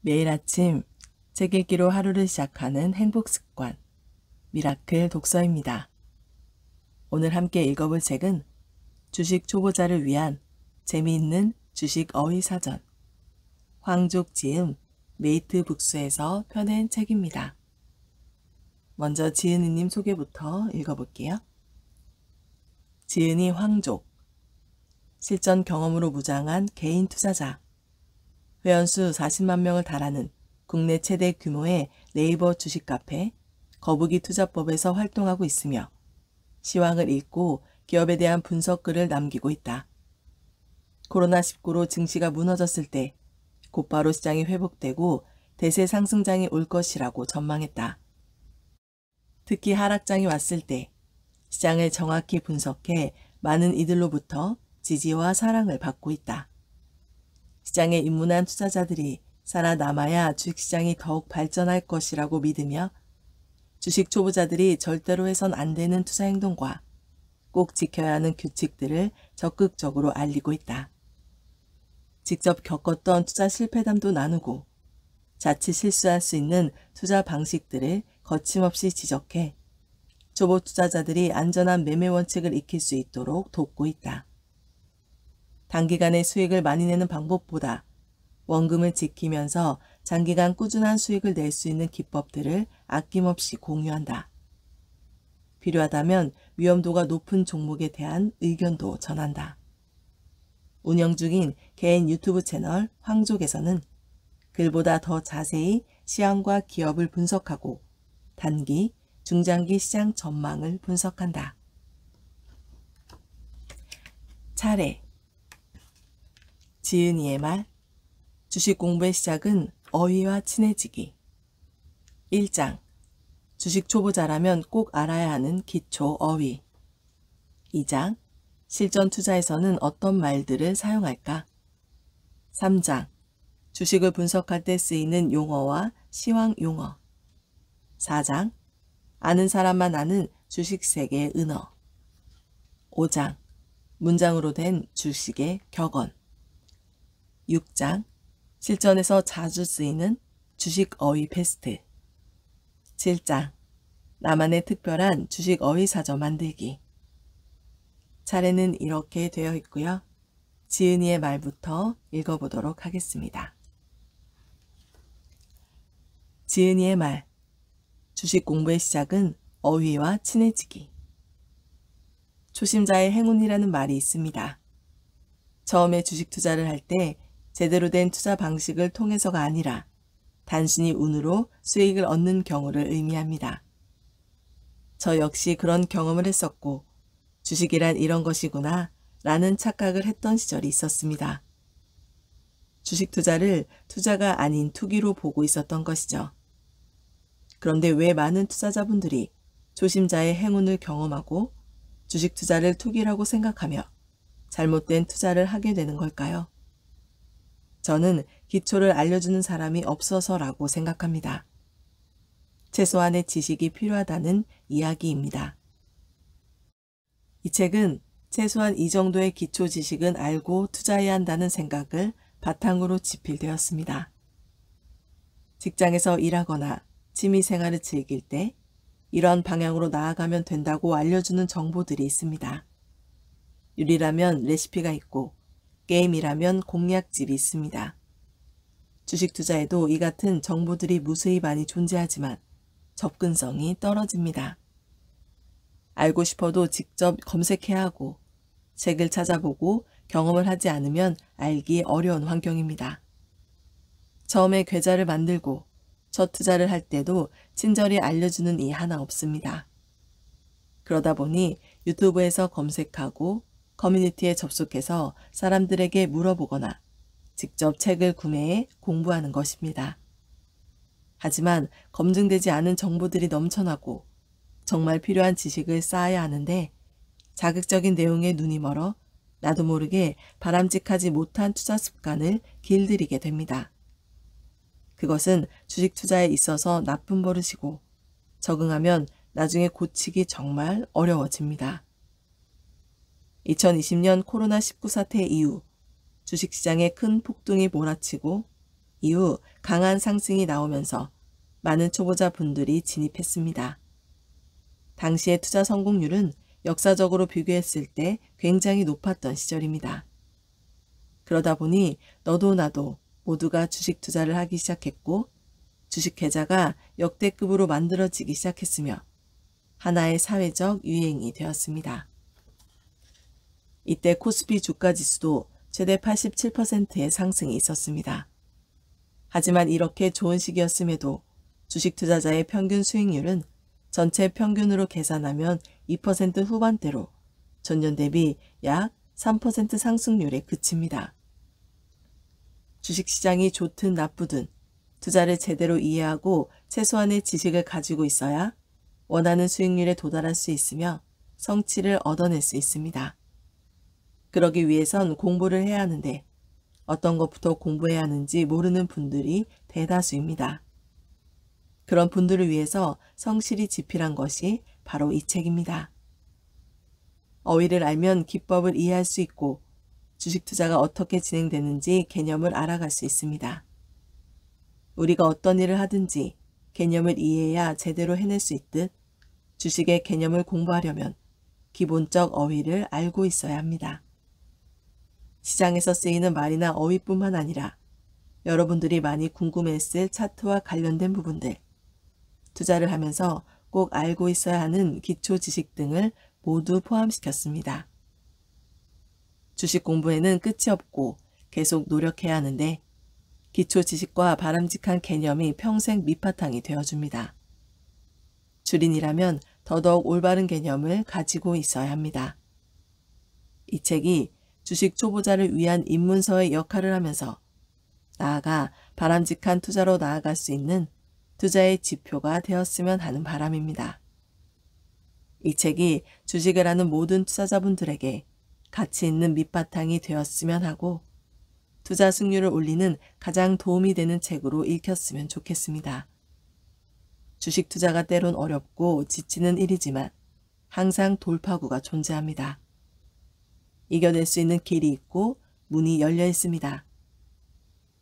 매일 아침 책 읽기로 하루를 시작하는 행복 습관 미라클 독서입니다. 오늘 함께 읽어볼 책은 주식 초보자를 위한 재미있는 주식 어휘 사전 황족지음 메이트 북스에서 펴낸 책입니다. 먼저 지은이님 소개부터 읽어볼게요. 지은이 황족 실전 경험으로 무장한 개인 투자자 회원수 40만 명을 달하는 국내 최대 규모의 네이버 주식 카페 거북이 투자법에서 활동하고 있으며 시황을 읽고 기업에 대한 분석글을 남기고 있다. 코로나19로 증시가 무너졌을 때 곧바로 시장이 회복되고 대세 상승장이 올 것이라고 전망했다. 특히 하락장이 왔을 때 시장을 정확히 분석해 많은 이들로부터 지지와 사랑을 받고 있다. 시장에 입문한 투자자들이 살아남아야 주식시장이 더욱 발전할 것이라고 믿으며 주식 초보자들이 절대로 해선 안 되는 투자 행동과 꼭 지켜야 하는 규칙들을 적극적으로 알리고 있다. 직접 겪었던 투자 실패담도 나누고 자칫 실수할 수 있는 투자 방식들을 거침없이 지적해 초보 투자자들이 안전한 매매 원칙을 익힐 수 있도록 돕고 있다. 단기간에 수익을 많이 내는 방법보다 원금을 지키면서 장기간 꾸준한 수익을 낼 수 있는 기법들을 아낌없이 공유한다. 필요하다면 위험도가 높은 종목에 대한 의견도 전한다. 운영 중인 개인 유튜브 채널 황족에서는 글보다 더 자세히 시황과 기업을 분석하고 단기, 중장기 시장 전망을 분석한다. 차례 지은이의 말 주식 공부의 시작은 어휘와 친해지기 1장 주식 초보자라면 꼭 알아야 하는 기초 어휘 2장 실전 투자에서는 어떤 말들을 사용할까 3장 주식을 분석할 때 쓰이는 용어와 시황 용어 4장 아는 사람만 아는 주식 세계의 은어 5장 문장으로 된 주식의 격언 6장 실전에서 자주 쓰이는 주식 어휘 패스트 7장 나만의 특별한 주식 어휘 사저 만들기 차례는 이렇게 되어 있고요. 지은이의 말부터 읽어보도록 하겠습니다. 지은이의 말 주식 공부의 시작은 어휘와 친해지기 초심자의 행운이라는 말이 있습니다. 처음에 주식 투자를 할때 제대로 된 투자 방식을 통해서가 아니라 단순히 운으로 수익을 얻는 경우를 의미합니다. 저 역시 그런 경험을 했었고 주식이란 이런 것이구나 라는 착각을 했던 시절이 있었습니다. 주식 투자를 투자가 아닌 투기로 보고 있었던 것이죠. 그런데 왜 많은 투자자분들이 조심자의 행운을 경험하고 주식 투자를 투기라고 생각하며 잘못된 투자를 하게 되는 걸까요? 저는 기초를 알려주는 사람이 없어서라고 생각합니다. 최소한의 지식이 필요하다는 이야기입니다. 이 책은 최소한 이 정도의 기초 지식은 알고 투자해야 한다는 생각을 바탕으로 집필되었습니다. 직장에서 일하거나 취미 생활을 즐길 때 이런 방향으로 나아가면 된다고 알려주는 정보들이 있습니다. 유리라면 레시피가 있고 게임이라면 공략집이 있습니다. 주식 투자에도 이 같은 정보들이 무수히 많이 존재하지만 접근성이 떨어집니다. 알고 싶어도 직접 검색해야 하고 책을 찾아보고 경험을 하지 않으면 알기 어려운 환경입니다. 처음에 계좌를 만들고 첫 투자를 할 때도 친절히 알려주는 이 하나 없습니다. 그러다 보니 유튜브에서 검색하고 커뮤니티에 접속해서 사람들에게 물어보거나 직접 책을 구매해 공부하는 것입니다. 하지만 검증되지 않은 정보들이 넘쳐나고 정말 필요한 지식을 쌓아야 하는데 자극적인 내용에 눈이 멀어 나도 모르게 바람직하지 못한 투자 습관을 길들이게 됩니다. 그것은 주식 투자에 있어서 나쁜 버릇이고 적응하면 나중에 고치기 정말 어려워집니다. 2020년 코로나19 사태 이후 주식시장에 큰 폭등이 몰아치고 이후 강한 상승이 나오면서 많은 초보자 분들이 진입했습니다. 당시의 투자 성공률은 역사적으로 비교했을 때 굉장히 높았던 시절입니다. 그러다 보니 너도 나도 모두가 주식 투자를 하기 시작했고 주식 계좌가 역대급으로 만들어지기 시작했으며 하나의 사회적 유행이 되었습니다. 이때 코스피 주가 지수도 최대 87%의 상승이 있었습니다. 하지만 이렇게 좋은 시기였음에도 주식 투자자의 평균 수익률은 전체 평균으로 계산하면 2% 후반대로 전년 대비 약 3% 상승률에 그칩니다. 주식시장이 좋든 나쁘든 투자를 제대로 이해하고 최소한의 지식을 가지고 있어야 원하는 수익률에 도달할 수 있으며 성취를 얻어낼 수 있습니다. 그러기 위해선 공부를 해야 하는데 어떤 것부터 공부해야 하는지 모르는 분들이 대다수입니다. 그런 분들을 위해서 성실히 집필한 것이 바로 이 책입니다. 어휘를 알면 기법을 이해할 수 있고 주식 투자가 어떻게 진행되는지 개념을 알아갈 수 있습니다. 우리가 어떤 일을 하든지 개념을 이해해야 제대로 해낼 수 있듯 주식의 개념을 공부하려면 기본적 어휘를 알고 있어야 합니다. 시장에서 쓰이는 말이나 어휘뿐만 아니라 여러분들이 많이 궁금했을 차트와 관련된 부분들, 투자를 하면서 꼭 알고 있어야 하는 기초 지식 등을 모두 포함시켰습니다. 주식 공부에는 끝이 없고 계속 노력해야 하는데 기초 지식과 바람직한 개념이 평생 밑바탕이 되어줍니다. 주린이라면 더더욱 올바른 개념을 가지고 있어야 합니다. 이 책이 주식 초보자를 위한 입문서의 역할을 하면서 나아가 바람직한 투자로 나아갈 수 있는 투자의 지표가 되었으면 하는 바람입니다. 이 책이 주식을 하는 모든 투자자분들에게 가치 있는 밑바탕이 되었으면 하고 투자 승률을 올리는 가장 도움이 되는 책으로 읽혔으면 좋겠습니다. 주식 투자가 때론 어렵고 지치는 일이지만 항상 돌파구가 존재합니다. 이겨낼 수 있는 길이 있고 문이 열려 있습니다.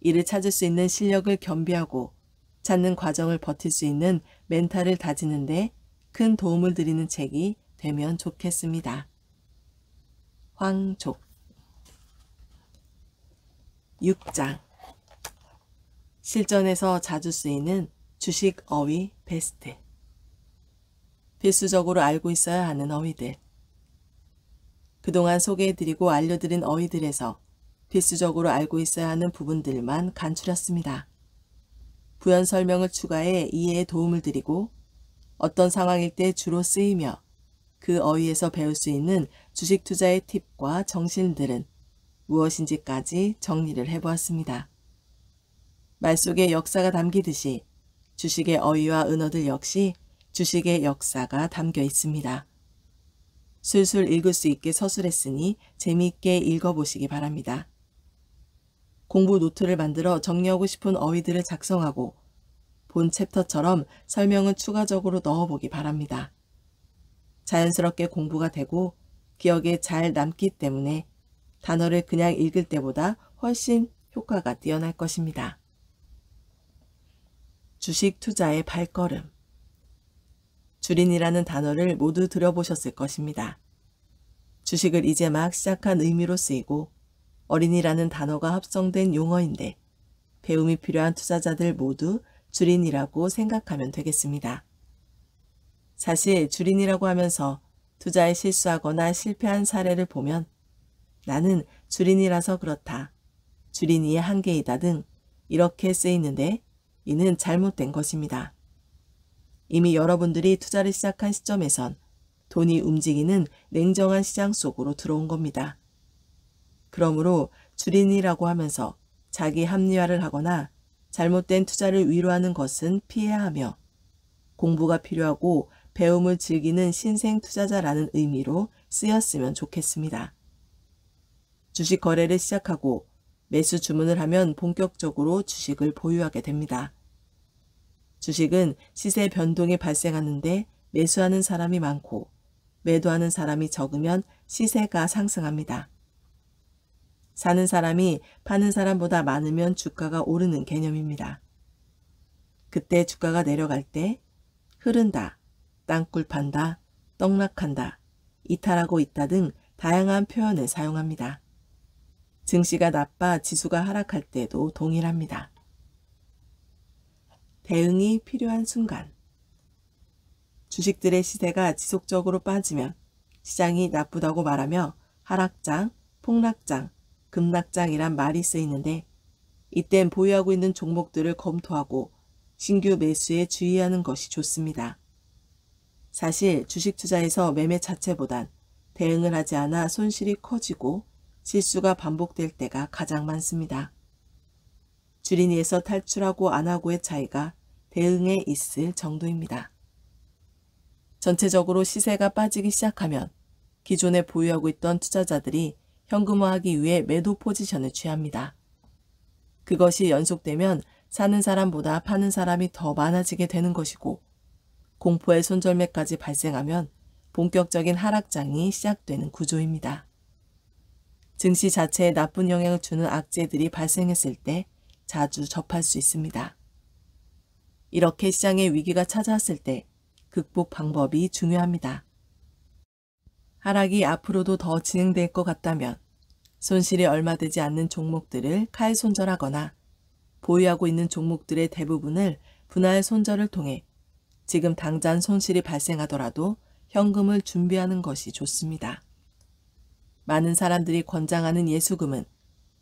이를 찾을 수 있는 실력을 겸비하고 찾는 과정을 버틸 수 있는 멘탈을 다지는데 큰 도움을 드리는 책이 되면 좋겠습니다. 황족 6장 실전에서 자주 쓰이는 주식 어휘 베스트 필수적으로 알고 있어야 하는 어휘들 그동안 소개해드리고 알려드린 어휘들에서 필수적으로 알고 있어야 하는 부분들만 간추렸습니다. 부연 설명을 추가해 이해에 도움을 드리고 어떤 상황일 때 주로 쓰이며 그 어휘에서 배울 수 있는 주식 투자의 팁과 정신들은 무엇인지까지 정리를 해보았습니다. 말 속에 역사가 담기듯이 주식의 어휘와 은어들 역시 주식의 역사가 담겨 있습니다. 술술 읽을 수 있게 서술했으니 재미있게 읽어보시기 바랍니다. 공부 노트를 만들어 정리하고 싶은 어휘들을 작성하고 본 챕터처럼 설명은 추가적으로 넣어보기 바랍니다. 자연스럽게 공부가 되고 기억에 잘 남기 때문에 단어를 그냥 읽을 때보다 훨씬 효과가 뛰어날 것입니다. 주식 투자의 발걸음 주린이라는 단어를 모두 들어보셨을 것입니다. 주식을 이제 막 시작한 의미로 쓰이고 어린이라는 단어가 합성된 용어인데 배움이 필요한 투자자들 모두 주린이라고 생각하면 되겠습니다. 사실 주린이라고 하면서 투자에 실수하거나 실패한 사례를 보면 나는 주린이라서 그렇다, 주린이의 한계이다 등 이렇게 쓰이는데 이는 잘못된 것입니다. 이미 여러분들이 투자를 시작한 시점에선 돈이 움직이는 냉정한 시장 속으로 들어온 겁니다. 그러므로 줄인이라고 하면서 자기 합리화를 하거나 잘못된 투자를 위로하는 것은 피해야 하며 공부가 필요하고 배움을 즐기는 신생 투자자라는 의미로 쓰였으면 좋겠습니다. 주식 거래를 시작하고 매수 주문을 하면 본격적으로 주식을 보유하게 됩니다. 주식은 시세 변동이 발생하는데 매수하는 사람이 많고 매도하는 사람이 적으면 시세가 상승합니다. 사는 사람이 파는 사람보다 많으면 주가가 오르는 개념입니다. 그때 주가가 내려갈 때 흐른다, 땅굴 판다, 떡락한다, 이탈하고 있다 등 다양한 표현을 사용합니다. 증시가 나빠 지수가 하락할 때도 동일합니다. 대응이 필요한 순간 주식들의 시세가 지속적으로 빠지면 시장이 나쁘다고 말하며 하락장, 폭락장, 급락장이란 말이 쓰이는데 이땐 보유하고 있는 종목들을 검토하고 신규 매수에 주의하는 것이 좋습니다. 사실 주식 투자에서 매매 자체보단 대응을 하지 않아 손실이 커지고 실수가 반복될 때가 가장 많습니다. 주린이에서 탈출하고 안하고의 차이가 대응에 있을 정도입니다. 전체적으로 시세가 빠지기 시작하면 기존에 보유하고 있던 투자자들이 현금화하기 위해 매도 포지션을 취합니다. 그것이 연속되면 사는 사람보다 파는 사람이 더 많아지게 되는 것이고 공포의 손절매까지 발생하면 본격적인 하락장이 시작되는 구조입니다. 증시 자체에 나쁜 영향을 주는 악재들이 발생했을 때 자주 접할 수 있습니다. 이렇게 시장의 위기가 찾아왔을 때 극복 방법이 중요합니다. 하락이 앞으로도 더 진행될 것 같다면 손실이 얼마 되지 않는 종목들을 칼 손절하거나 보유하고 있는 종목들의 대부분을 분할 손절을 통해 지금 당장 손실이 발생하더라도 현금을 준비하는 것이 좋습니다. 많은 사람들이 권장하는 예수금은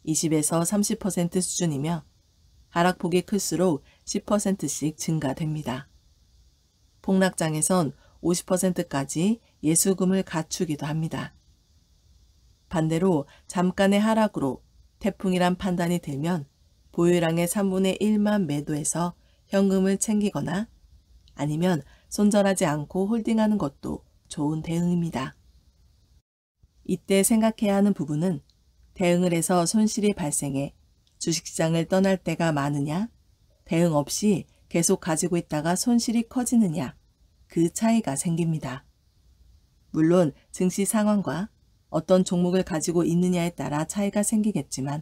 20에서 30% 수준이며 하락폭이 클수록 10%씩 증가됩니다. 폭락장에선 50%까지 예수금을 갖추기도 합니다. 반대로 잠깐의 하락으로 태풍이란 판단이 되면 보유량의 3분의 1만 매도해서 현금을 챙기거나 아니면 손절하지 않고 홀딩하는 것도 좋은 대응입니다. 이때 생각해야 하는 부분은 대응을 해서 손실이 발생해 주식시장을 떠날 때가 많으냐, 대응 없이 계속 가지고 있다가 손실이 커지느냐, 그 차이가 생깁니다. 물론 증시 상황과 어떤 종목을 가지고 있느냐에 따라 차이가 생기겠지만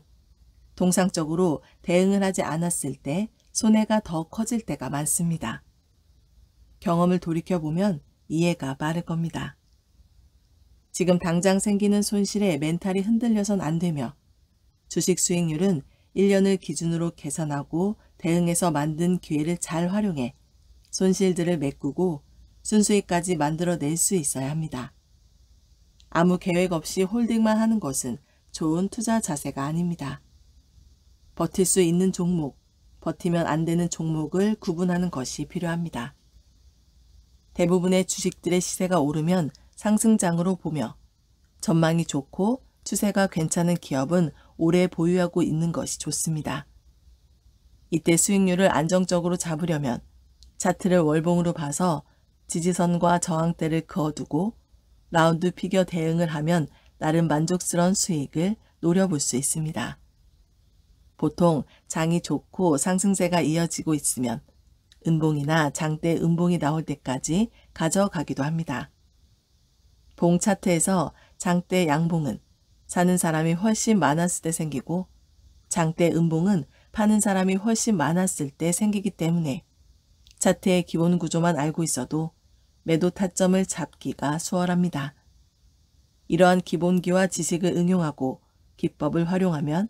동상적으로 대응을 하지 않았을 때 손해가 더 커질 때가 많습니다. 경험을 돌이켜보면 이해가 빠를 겁니다. 지금 당장 생기는 손실에 멘탈이 흔들려선 안 되며 주식 수익률은 1년을 기준으로 계산하고 대응해서 만든 기회를 잘 활용해 손실들을 메꾸고 순수익까지 만들어낼 수 있어야 합니다. 아무 계획 없이 홀딩만 하는 것은 좋은 투자 자세가 아닙니다. 버틸 수 있는 종목, 버티면 안 되는 종목을 구분하는 것이 필요합니다. 대부분의 주식들의 시세가 오르면 상승장으로 보며 전망이 좋고 추세가 괜찮은 기업은 오래 보유하고 있는 것이 좋습니다. 이때 수익률을 안정적으로 잡으려면 차트를 월봉으로 봐서 지지선과 저항대를 그어두고 라운드 피겨 대응을 하면 나름 만족스러운 수익을 노려볼 수 있습니다. 보통 장이 좋고 상승세가 이어지고 있으면 은봉이나 장대 은봉이 나올 때까지 가져가기도 합니다. 봉 차트에서 장대 양봉은 사는 사람이 훨씬 많았을 때 생기고 장대 음봉은 파는 사람이 훨씬 많았을 때 생기기 때문에 차트의 기본 구조만 알고 있어도 매도 타점을 잡기가 수월합니다. 이러한 기본기와 지식을 응용하고 기법을 활용하면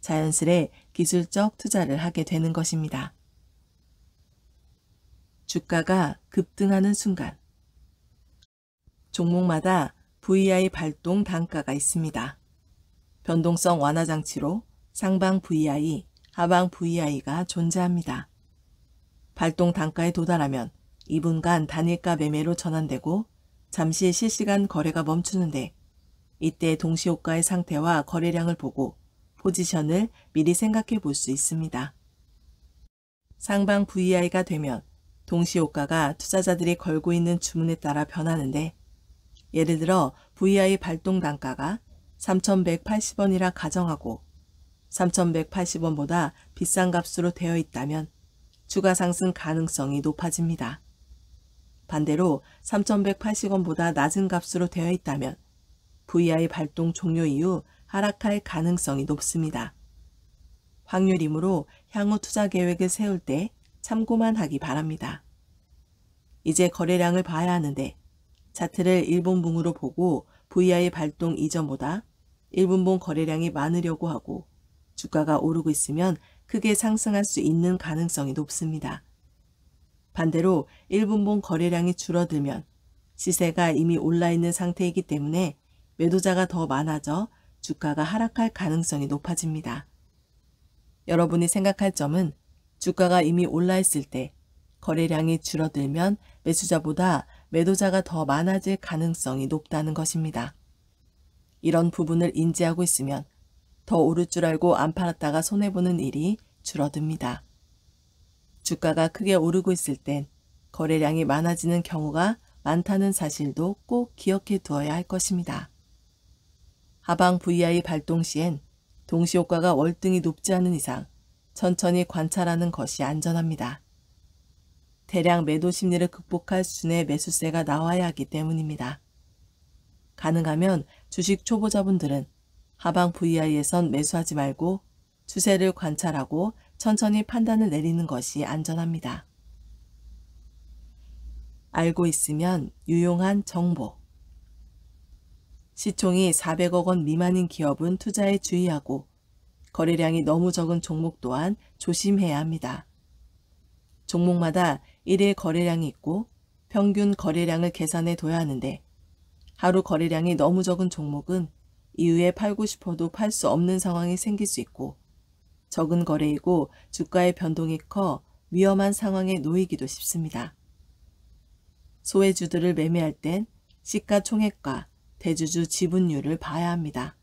자연스레 기술적 투자를 하게 되는 것입니다. 주가가 급등하는 순간 종목마다 VI 발동 단가가 있습니다. 변동성 완화 장치로 상방 VI, 하방 VI가 존재합니다. 발동 단가에 도달하면 2분간 단일가 매매로 전환되고 잠시 실시간 거래가 멈추는데 이때 동시효과의 상태와 거래량을 보고 포지션을 미리 생각해 볼 수 있습니다. 상방 VI가 되면 동시효과가 투자자들이 걸고 있는 주문에 따라 변하는데 예를 들어 VI 발동 단가가 3,180원이라 가정하고 3,180원보다 비싼 값으로 되어 있다면 주가 상승 가능성이 높아집니다. 반대로 3,180원보다 낮은 값으로 되어 있다면 VI 발동 종료 이후 하락할 가능성이 높습니다. 확률이므로 향후 투자 계획을 세울 때 참고만 하기 바랍니다. 이제 거래량을 봐야 하는데 차트를 일본붕으로 보고 VI 발동 이전보다 일분봉 거래량이 많으려고 하고 주가가 오르고 있으면 크게 상승할 수 있는 가능성이 높습니다. 반대로 일분봉 거래량이 줄어들면 시세가 이미 올라있는 상태이기 때문에 매도자가 더 많아져 주가가 하락할 가능성이 높아집니다. 여러분이 생각할 점은 주가가 이미 올라있을 때 거래량이 줄어들면 매수자보다 매도자가 더 많아질 가능성이 높다는 것입니다. 이런 부분을 인지하고 있으면 더 오를 줄 알고 안 팔았다가 손해보는 일이 줄어듭니다. 주가가 크게 오르고 있을 땐 거래량이 많아지는 경우가 많다는 사실도 꼭 기억해 두어야 할 것입니다. 하방 VI 발동 시엔 동시효과가 월등히 높지 않은 이상 천천히 관찰하는 것이 안전합니다. 대량 매도 심리를 극복할 수준의 매수세가 나와야 하기 때문입니다. 가능하면 주식 초보자분들은 하방 VI에선 매수하지 말고 추세를 관찰하고 천천히 판단을 내리는 것이 안전합니다. 알고 있으면 유용한 정보 시총이 400억 원 미만인 기업은 투자에 주의하고 거래량이 너무 적은 종목 또한 조심해야 합니다. 종목마다 1일 거래량이 있고 평균 거래량을 계산해 둬야 하는데 하루 거래량이 너무 적은 종목은 이후에 팔고 싶어도 팔 수 없는 상황이 생길 수 있고 적은 거래이고 주가의 변동이 커 위험한 상황에 놓이기도 쉽습니다. 소외주들을 매매할 땐 시가총액과 대주주 지분율을 봐야 합니다.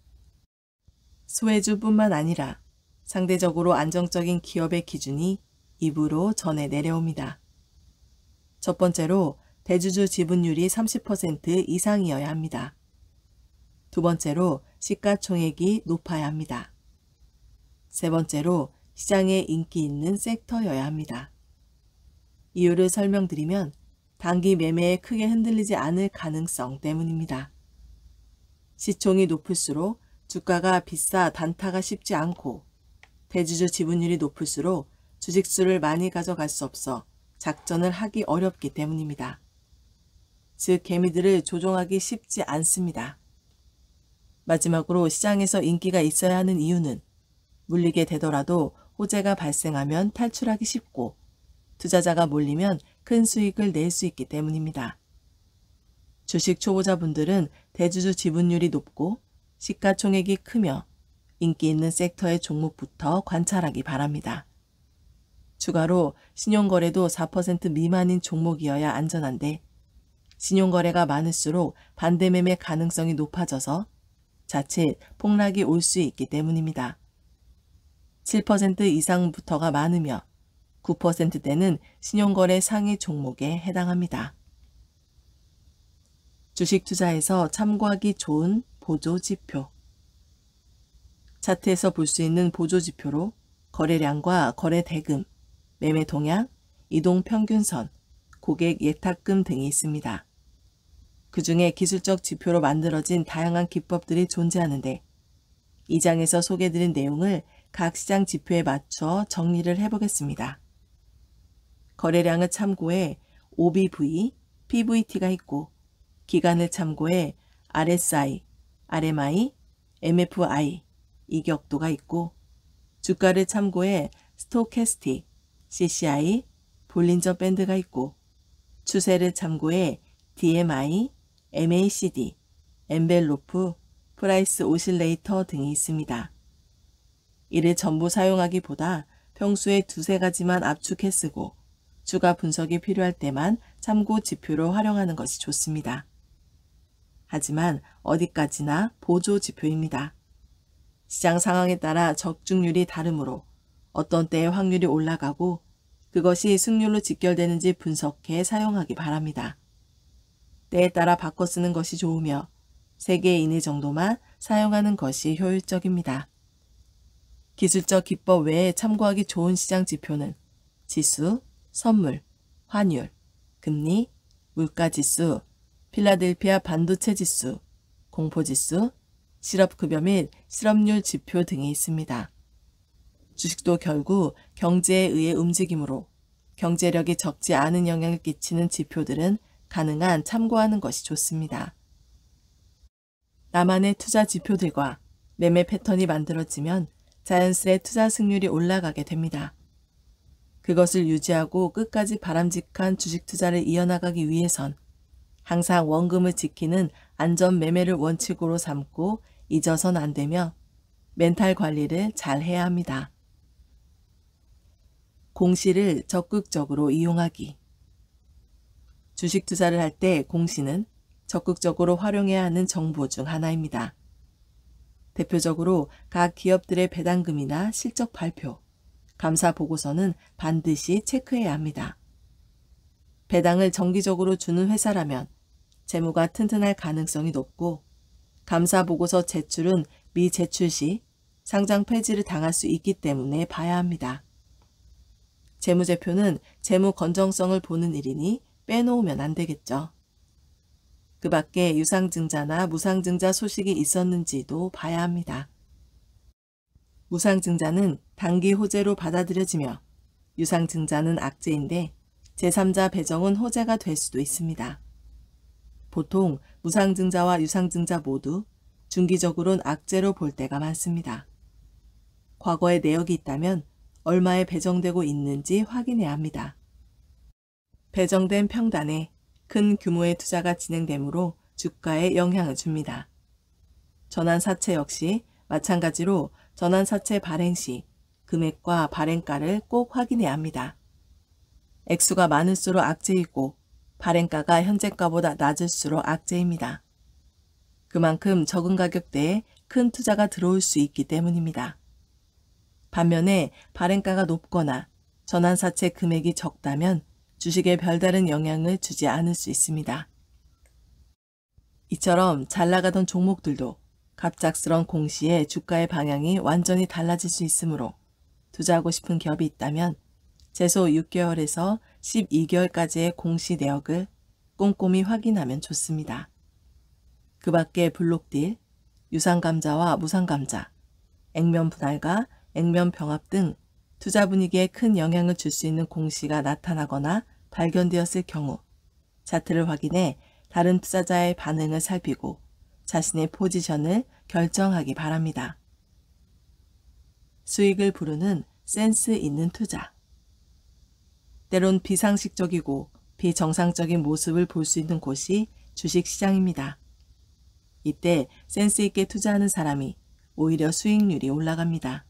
소외주뿐만 아니라 상대적으로 안정적인 기업의 기준이 입으로 전해 내려옵니다. 첫 번째로 대주주 지분율이 30% 이상이어야 합니다. 두 번째로 시가총액이 높아야 합니다. 세 번째로 시장에 인기 있는 섹터여야 합니다. 이유를 설명드리면 단기 매매에 크게 흔들리지 않을 가능성 때문입니다. 시총이 높을수록 주가가 비싸 단타가 쉽지 않고 대주주 지분율이 높을수록 주식수를 많이 가져갈 수 없어 작전을 하기 어렵기 때문입니다. 즉 개미들을 조종하기 쉽지 않습니다. 마지막으로 시장에서 인기가 있어야 하는 이유는 물리게 되더라도 호재가 발생하면 탈출하기 쉽고 투자자가 몰리면 큰 수익을 낼 수 있기 때문입니다. 주식 초보자분들은 대주주 지분율이 높고 시가총액이 크며 인기 있는 섹터의 종목부터 관찰하기 바랍니다. 추가로 신용거래도 4% 미만인 종목이어야 안전한데 신용거래가 많을수록 반대매매 가능성이 높아져서 자칫 폭락이 올 수 있기 때문입니다. 7% 이상부터가 많으며 9%대는 신용거래 상위 종목에 해당합니다. 주식 투자에서 참고하기 좋은 보조 지표. 차트에서 볼 수 있는 보조 지표로 거래량과 거래 대금, 매매 동향, 이동 평균선, 고객 예탁금 등이 있습니다. 그 중에 기술적 지표로 만들어진 다양한 기법들이 존재하는데 이 장에서 소개드린 내용을 각 시장 지표에 맞춰 정리를 해보겠습니다. 거래량을 참고해 OBV, PVT가 있고 기간을 참고해 RSI, RMI, MFI, 이격도가 있고 주가를 참고해 스토캐스틱, CCI, 볼린저 밴드가 있고 추세를 참고해 DMI, MACD, 엠벨로프, 프라이스 오실레이터 등이 있습니다. 이를 전부 사용하기보다 평소에 두세 가지만 압축해 쓰고 추가 분석이 필요할 때만 참고 지표로 활용하는 것이 좋습니다. 하지만 어디까지나 보조 지표입니다. 시장 상황에 따라 적중률이 다르므로 어떤 때에 확률이 올라가고 그것이 승률로 직결되는지 분석해 사용하기 바랍니다. 때에 따라 바꿔 쓰는 것이 좋으며 세개인의 정도만 사용하는 것이 효율적입니다. 기술적 기법 외에 참고하기 좋은 시장 지표는 지수, 선물, 환율, 금리, 물가지수, 필라델피아 반도체 지수, 공포지수, 실업급여 및 실업률 지표 등이 있습니다. 주식도 결국 경제에 의해 움직이므로 경제력이 적지 않은 영향을 끼치는 지표들은 가능한 참고하는 것이 좋습니다. 나만의 투자 지표들과 매매 패턴이 만들어지면 자연스레 투자 승률이 올라가게 됩니다. 그것을 유지하고 끝까지 바람직한 주식 투자를 이어나가기 위해선 항상 원금을 지키는 안전 매매를 원칙으로 삼고 잊어선 안 되며 멘탈 관리를 잘 해야 합니다. 공시를 적극적으로 이용하기 주식 투자를 할 때 공시는 적극적으로 활용해야 하는 정보 중 하나입니다. 대표적으로 각 기업들의 배당금이나 실적 발표, 감사 보고서는 반드시 체크해야 합니다. 배당을 정기적으로 주는 회사라면 재무가 튼튼할 가능성이 높고 감사 보고서 제출은 미제출 시 상장 폐지를 당할 수 있기 때문에 봐야 합니다. 재무제표는 재무 건정성을 보는 일이니 빼놓으면 안 되겠죠. 그 밖에 유상증자나 무상증자 소식이 있었는지도 봐야 합니다. 무상증자는 단기 호재로 받아들여지며 유상증자는 악재인데 제3자 배정은 호재가 될 수도 있습니다. 보통 무상증자와 유상증자 모두 중기적으로는 악재로 볼 때가 많습니다. 과거에 내역이 있다면 얼마에 배정되고 있는지 확인해야 합니다. 배정된 평단에 큰 규모의 투자가 진행되므로 주가에 영향을 줍니다. 전환사채 역시 마찬가지로 전환사채 발행 시 금액과 발행가를 꼭 확인해야 합니다. 액수가 많을수록 악재이고 발행가가 현재가보다 낮을수록 악재입니다. 그만큼 적은 가격대에 큰 투자가 들어올 수 있기 때문입니다. 반면에 발행가가 높거나 전환사채 금액이 적다면 주식에 별다른 영향을 주지 않을 수 있습니다. 이처럼 잘 나가던 종목들도 갑작스런 공시에 주가의 방향이 완전히 달라질 수 있으므로 투자하고 싶은 기업이 있다면 최소 6개월에서 12개월까지의 공시 내역을 꼼꼼히 확인하면 좋습니다. 그 밖에 블록딜, 유상감자와 무상감자, 액면 분할과 액면 병합 등 투자 분위기에 큰 영향을 줄 수 있는 공시가 나타나거나 발견되었을 경우 차트를 확인해 다른 투자자의 반응을 살피고 자신의 포지션을 결정하기 바랍니다. 수익을 부르는 센스 있는 투자. 때론 비상식적이고 비정상적인 모습을 볼 수 있는 곳이 주식시장입니다. 이때 센스 있게 투자하는 사람이 오히려 수익률이 올라갑니다.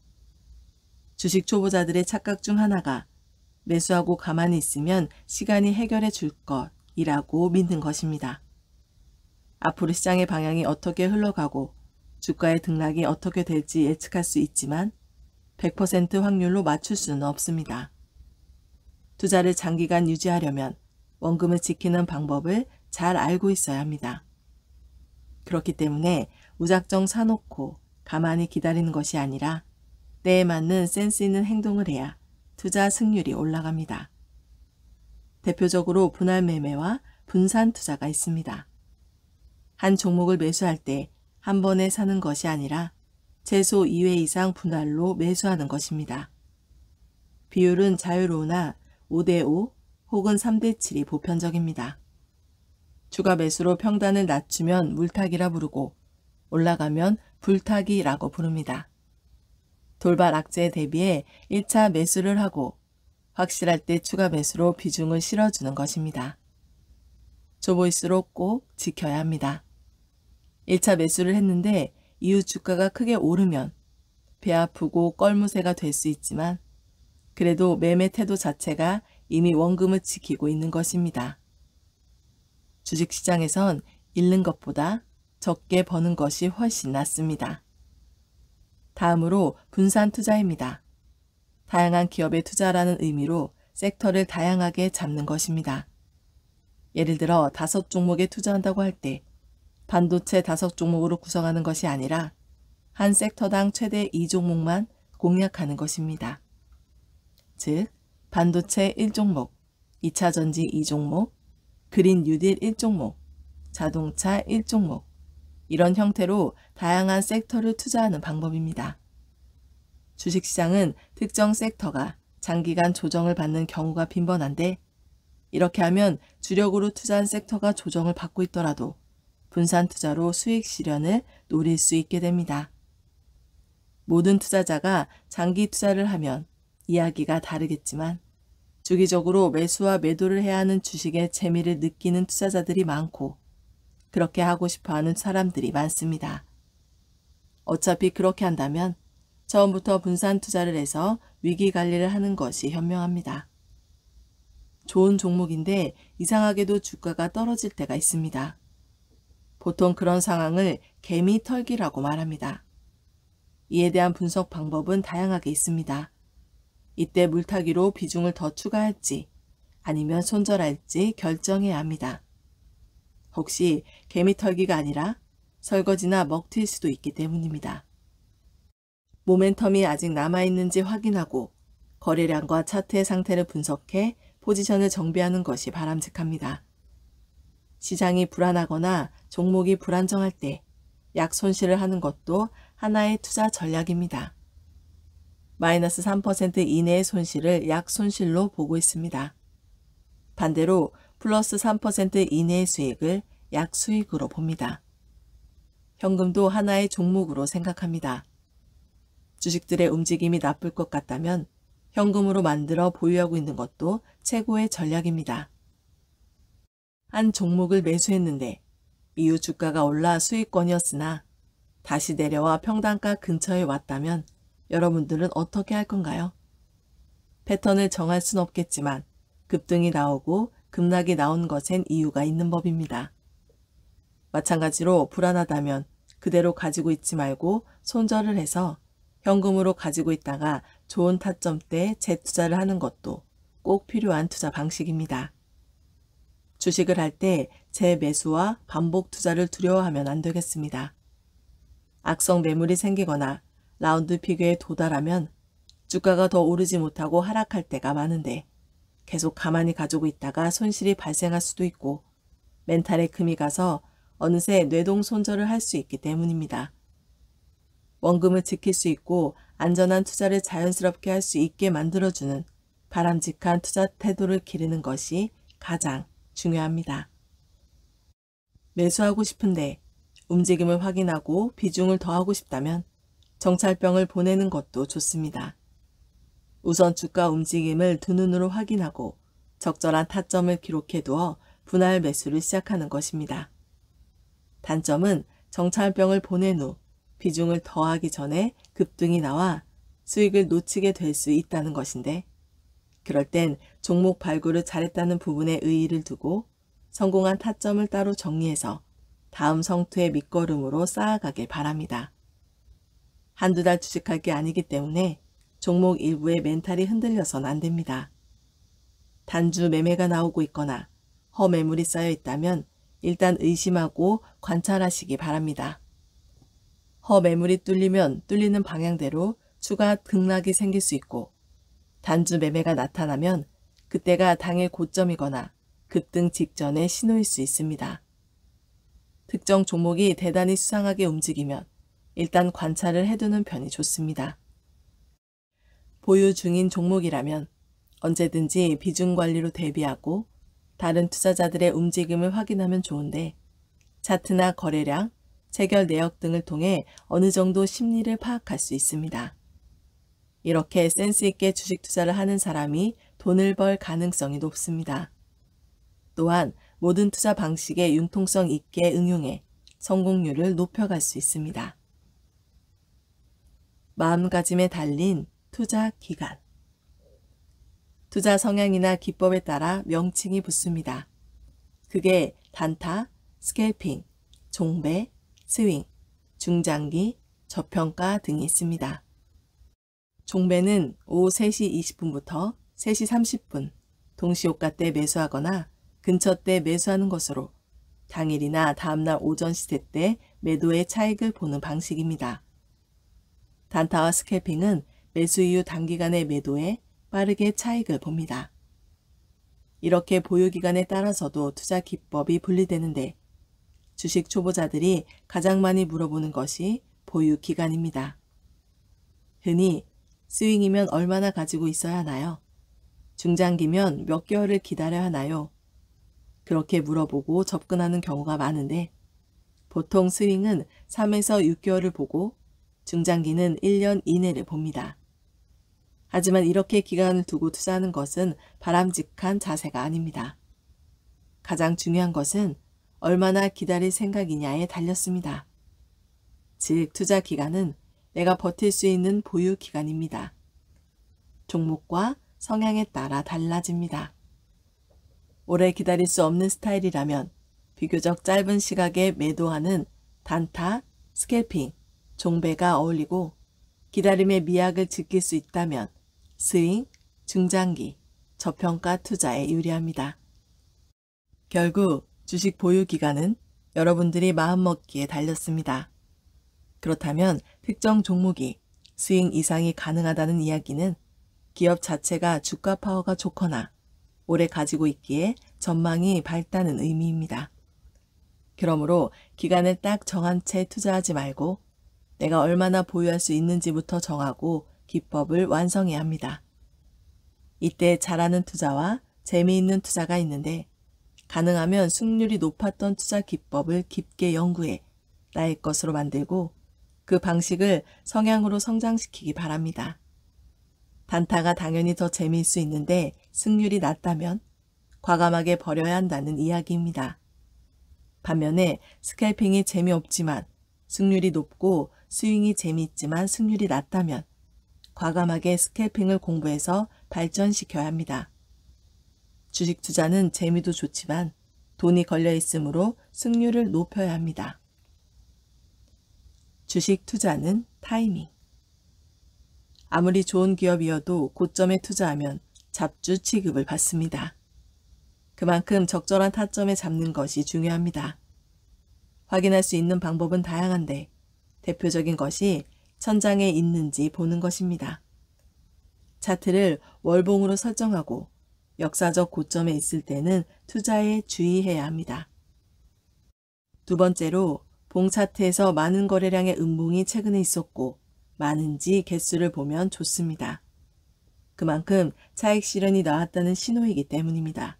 주식 초보자들의 착각 중 하나가 매수하고 가만히 있으면 시간이 해결해 줄 것이라고 믿는 것입니다. 앞으로 시장의 방향이 어떻게 흘러가고 주가의 등락이 어떻게 될지 예측할 수 있지만 100% 확률로 맞출 수는 없습니다. 투자를 장기간 유지하려면 원금을 지키는 방법을 잘 알고 있어야 합니다. 그렇기 때문에 무작정 사놓고 가만히 기다리는 것이 아니라 때에 맞는 센스 있는 행동을 해야 투자 승률이 올라갑니다. 대표적으로 분할 매매와 분산 투자가 있습니다. 한 종목을 매수할 때 한 번에 사는 것이 아니라 최소 2회 이상 분할로 매수하는 것입니다. 비율은 자유로우나 5대5 혹은 3대7이 보편적입니다. 추가 매수로 평단을 낮추면 물타기라 부르고 올라가면 불타기라고 부릅니다. 돌발 악재에 대비해 1차 매수를 하고 확실할 때 추가 매수로 비중을 실어주는 것입니다. 조보일수록꼭 지켜야 합니다. 1차 매수를 했는데 이후 주가가 크게 오르면 배 아프고 껄무새가 될 수 있지만 그래도 매매 태도 자체가 이미 원금을 지키고 있는 것입니다. 주식시장에선 잃는 것보다 적게 버는 것이 훨씬 낫습니다. 다음으로 분산 투자입니다. 다양한 기업에 투자라는 의미로 섹터를 다양하게 잡는 것입니다. 예를 들어 다섯 종목에 투자한다고 할 때 반도체 다섯 종목으로 구성하는 것이 아니라 한 섹터당 최대 2종목만 공략하는 것입니다. 즉, 반도체 1종목, 2차전지 2종목, 그린 뉴딜 1종목, 자동차 1종목, 이런 형태로 다양한 섹터를 투자하는 방법입니다. 주식시장은 특정 섹터가 장기간 조정을 받는 경우가 빈번한데 이렇게 하면 주력으로 투자한 섹터가 조정을 받고 있더라도 분산 투자로 수익 실현을 노릴 수 있게 됩니다. 모든 투자자가 장기 투자를 하면 이야기가 다르겠지만 주기적으로 매수와 매도를 해야 하는 주식의 재미를 느끼는 투자자들이 많고 그렇게 하고 싶어 하는 사람들이 많습니다. 어차피 그렇게 한다면 처음부터 분산 투자를 해서 위기 관리를 하는 것이 현명합니다. 좋은 종목인데 이상하게도 주가가 떨어질 때가 있습니다. 보통 그런 상황을 개미 털기라고 말합니다. 이에 대한 분석 방법은 다양하게 있습니다. 이때 물타기로 비중을 더 추가할지 아니면 손절할지 결정해야 합니다. 혹시 개미털기가 아니라 설거지나 먹튀일 수도 있기 때문입니다. 모멘텀이 아직 남아있는지 확인하고 거래량과 차트의 상태를 분석해 포지션을 정비하는 것이 바람직합니다. 시장이 불안하거나 종목이 불안정할 때 약 손실을 하는 것도 하나의 투자 전략입니다. 마이너스 3% 이내의 손실을 약 손실로 보고 있습니다. 반대로 플러스 3% 이내의 수익을 약수익으로 봅니다. 현금도 하나의 종목으로 생각합니다. 주식들의 움직임이 나쁠 것 같다면 현금으로 만들어 보유하고 있는 것도 최고의 전략입니다. 한 종목을 매수했는데 이후 주가가 올라 수익권이었으나 다시 내려와 평단가 근처에 왔다면 여러분들은 어떻게 할 건가요? 패턴을 정할 순 없겠지만 급등이 나오고 급락이 나온 것엔 이유가 있는 법입니다. 마찬가지로 불안하다면 그대로 가지고 있지 말고 손절을 해서 현금으로 가지고 있다가 좋은 타점 때 재투자를 하는 것도 꼭 필요한 투자 방식입니다. 주식을 할 때 재매수와 반복 투자를 두려워하면 안 되겠습니다. 악성 매물이 생기거나 라운드 피규에 도달하면 주가가 더 오르지 못하고 하락할 때가 많은데 계속 가만히 가지고 있다가 손실이 발생할 수도 있고 멘탈에 금이 가서 어느새 뇌동 손절을 할 수 있기 때문입니다. 원금을 지킬 수 있고 안전한 투자를 자연스럽게 할 수 있게 만들어주는 바람직한 투자 태도를 기르는 것이 가장 중요합니다. 매수하고 싶은데 움직임을 확인하고 비중을 더하고 싶다면 정찰병을 보내는 것도 좋습니다. 우선 주가 움직임을 두 눈으로 확인하고 적절한 타점을 기록해 두어 분할 매수를 시작하는 것입니다. 단점은 정찰병을 보낸 후 비중을 더하기 전에 급등이 나와 수익을 놓치게 될 수 있다는 것인데 그럴 땐 종목 발굴을 잘했다는 부분에 의의를 두고 성공한 타점을 따로 정리해서 다음 성투의 밑거름으로 쌓아가길 바랍니다. 한두 달 주식할 게 아니기 때문에 종목 일부의 멘탈이 흔들려선 안 됩니다. 단주 매매가 나오고 있거나 허매물이 쌓여 있다면 일단 의심하고 관찰하시기 바랍니다. 허매물이 뚫리면 뚫리는 방향대로 추가 등락이 생길 수 있고 단주 매매가 나타나면 그때가 당일 고점이거나 급등 직전의 신호일 수 있습니다. 특정 종목이 대단히 수상하게 움직이면 일단 관찰을 해두는 편이 좋습니다. 보유 중인 종목이라면 언제든지 비중 관리로 대비하고 다른 투자자들의 움직임을 확인하면 좋은데 차트나 거래량, 체결 내역 등을 통해 어느 정도 심리를 파악할 수 있습니다. 이렇게 센스 있게 주식 투자를 하는 사람이 돈을 벌 가능성이 높습니다. 또한 모든 투자 방식에 융통성 있게 응용해 성공률을 높여갈 수 있습니다. 마음가짐에 달린 투자 기간. 투자 성향이나 기법에 따라 명칭이 붙습니다. 그게 단타, 스캘핑, 종배, 스윙, 중장기, 저평가 등이 있습니다. 종배는 오후 3시 20분부터 3시 30분 동시호가 때 매수하거나 근처 때 매수하는 것으로 당일이나 다음날 오전 시세 때 매도의 차익을 보는 방식입니다. 단타와 스캘핑은 매수 이후 단기간의 매도에 빠르게 차익을 봅니다. 이렇게 보유기간에 따라서도 투자 기법이 분리되는데 주식 초보자들이 가장 많이 물어보는 것이 보유기간입니다. 흔히 스윙이면 얼마나 가지고 있어야 하나요? 중장기면 몇 개월을 기다려야 하나요? 그렇게 물어보고 접근하는 경우가 많은데 보통 스윙은 3에서 6개월을 보고 중장기는 1년 이내를 봅니다. 하지만 이렇게 기간을 두고 투자하는 것은 바람직한 자세가 아닙니다. 가장 중요한 것은 얼마나 기다릴 생각이냐에 달렸습니다. 즉, 투자 기간은 내가 버틸 수 있는 보유 기간입니다. 종목과 성향에 따라 달라집니다. 오래 기다릴 수 없는 스타일이라면 비교적 짧은 시각에 매도하는 단타, 스캘핑, 종배가 어울리고 기다림의 미약을 지킬 수 있다면 스윙, 증장기, 저평가 투자에 유리합니다. 결국 주식 보유 기간은 여러분들이 마음먹기에 달렸습니다. 그렇다면 특정 종목이 스윙 이상이 가능하다는 이야기는 기업 자체가 주가 파워가 좋거나 오래 가지고 있기에 전망이 밝다는 의미입니다. 그러므로 기간을 딱 정한 채 투자하지 말고 내가 얼마나 보유할 수 있는지부터 정하고 기법을 완성해야 합니다. 이때 잘하는 투자와 재미있는 투자가 있는데 가능하면 승률이 높았던 투자 기법을 깊게 연구해 나의 것으로 만들고 그 방식을 성향으로 성장시키기 바랍니다. 단타가 당연히 더 재미일 수 있는데 승률이 낮다면 과감하게 버려야 한다는 이야기입니다. 반면에 스카이핑이 재미없지만 승률이 높고 스윙이 재미있지만 승률이 낮다면 과감하게 스캘핑을 공부해서 발전시켜야 합니다. 주식 투자는 재미도 좋지만 돈이 걸려 있으므로 승률을 높여야 합니다. 주식 투자는 타이밍. 아무리 좋은 기업이어도 고점에 투자하면 잡주 취급을 받습니다. 그만큼 적절한 타점에 잡는 것이 중요합니다. 확인할 수 있는 방법은 다양한데 대표적인 것이 천장에 있는지 보는 것입니다. 차트를 월봉으로 설정하고 역사적 고점에 있을 때는 투자에 주의해야 합니다. 두 번째로 봉 차트에서 많은 거래량의 음봉이 최근에 있었고 많은지 개수를 보면 좋습니다. 그만큼 차익 실현이 나왔다는 신호이기 때문입니다.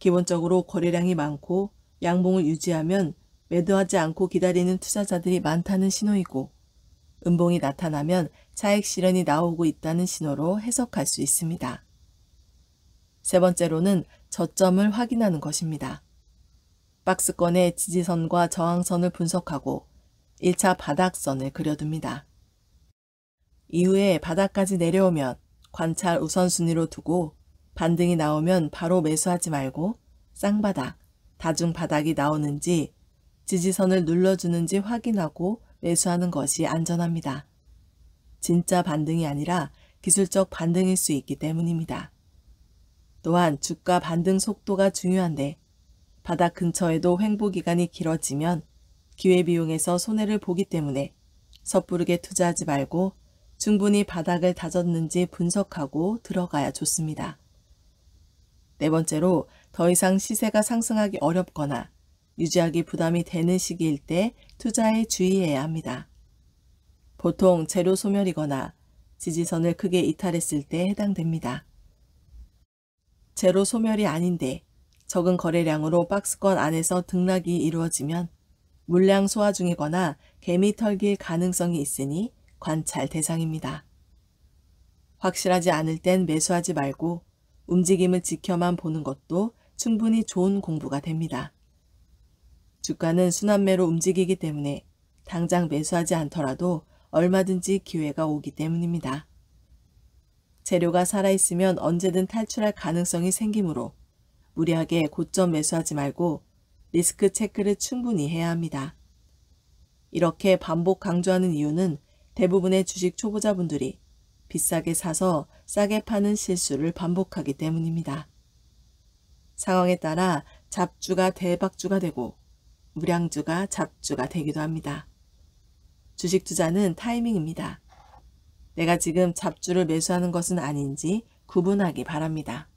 기본적으로 거래량이 많고 양봉을 유지하면 매도하지 않고 기다리는 투자자들이 많다는 신호이고 은봉이 나타나면 차익 실현이 나오고 있다는 신호로 해석할 수 있습니다. 세 번째로는 저점을 확인하는 것입니다. 박스권의 지지선과 저항선을 분석하고 1차 바닥선을 그려둡니다. 이후에 바닥까지 내려오면 관찰 우선순위로 두고 반등이 나오면 바로 매수하지 말고 쌍바닥, 다중바닥이 나오는지 지지선을 눌러주는지 확인하고 매수하는 것이 안전합니다. 진짜 반등이 아니라 기술적 반등일 수 있기 때문입니다. 또한 주가 반등 속도가 중요한데 바닥 근처에도 횡보기간이 길어지면 기회비용에서 손해를 보기 때문에 섣부르게 투자하지 말고 충분히 바닥을 다졌는지 분석하고 들어가야 좋습니다. 네 번째로 더 이상 시세가 상승하기 어렵거나 유지하기 부담이 되는 시기일 때 투자에 주의해야 합니다. 보통 제로 소멸이거나 지지선을 크게 이탈했을 때 해당됩니다. 제로 소멸이 아닌데 적은 거래량으로 박스권 안에서 등락이 이루어지면 물량 소화 중이거나 개미 털길 가능성이 있으니 관찰 대상입니다. 확실하지 않을 땐 매수하지 말고 움직임을 지켜만 보는 것도 충분히 좋은 공부가 됩니다. 주가는 순환매로 움직이기 때문에 당장 매수하지 않더라도 얼마든지 기회가 오기 때문입니다. 재료가 살아있으면 언제든 탈출할 가능성이 생기므로 무리하게 고점 매수하지 말고 리스크 체크를 충분히 해야 합니다. 이렇게 반복 강조하는 이유는 대부분의 주식 초보자분들이 비싸게 사서 싸게 파는 실수를 반복하기 때문입니다. 상황에 따라 잡주가 대박주가 되고 무량주가 잡주가 되기도 합니다. 주식 투자는 타이밍입니다. 내가 지금 잡주를 매수하는 것은 아닌지 구분하기 바랍니다.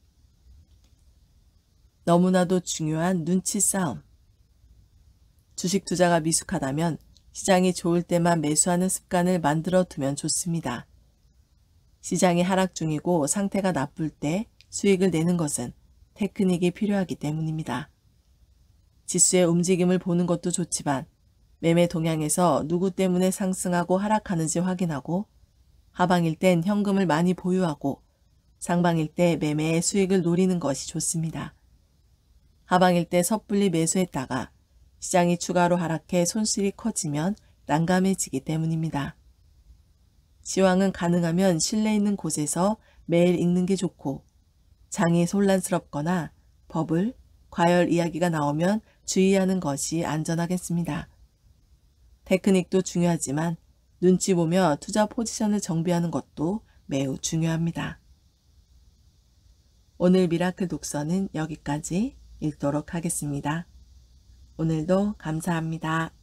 너무나도 중요한 눈치 싸움. 주식 투자가 미숙하다면 시장이 좋을 때만 매수하는 습관을 만들어 두면 좋습니다. 시장이 하락 중이고 상태가 나쁠 때 수익을 내는 것은 테크닉이 필요하기 때문입니다. 지수의 움직임을 보는 것도 좋지만 매매 동향에서 누구 때문에 상승하고 하락하는지 확인하고 하방일 땐 현금을 많이 보유하고 상방일 때 매매의 수익을 노리는 것이 좋습니다. 하방일 때 섣불리 매수했다가 시장이 추가로 하락해 손실이 커지면 난감해지기 때문입니다. 시황은 가능하면 실내 있는 곳에서 매일 읽는 게 좋고 장이 혼란스럽거나 버블, 과열 이야기가 나오면 주의하는 것이 안전하겠습니다. 테크닉도 중요하지만 눈치 보며 투자 포지션을 정비하는 것도 매우 중요합니다. 오늘 미라클 독서는 여기까지 읽도록 하겠습니다. 오늘도 감사합니다.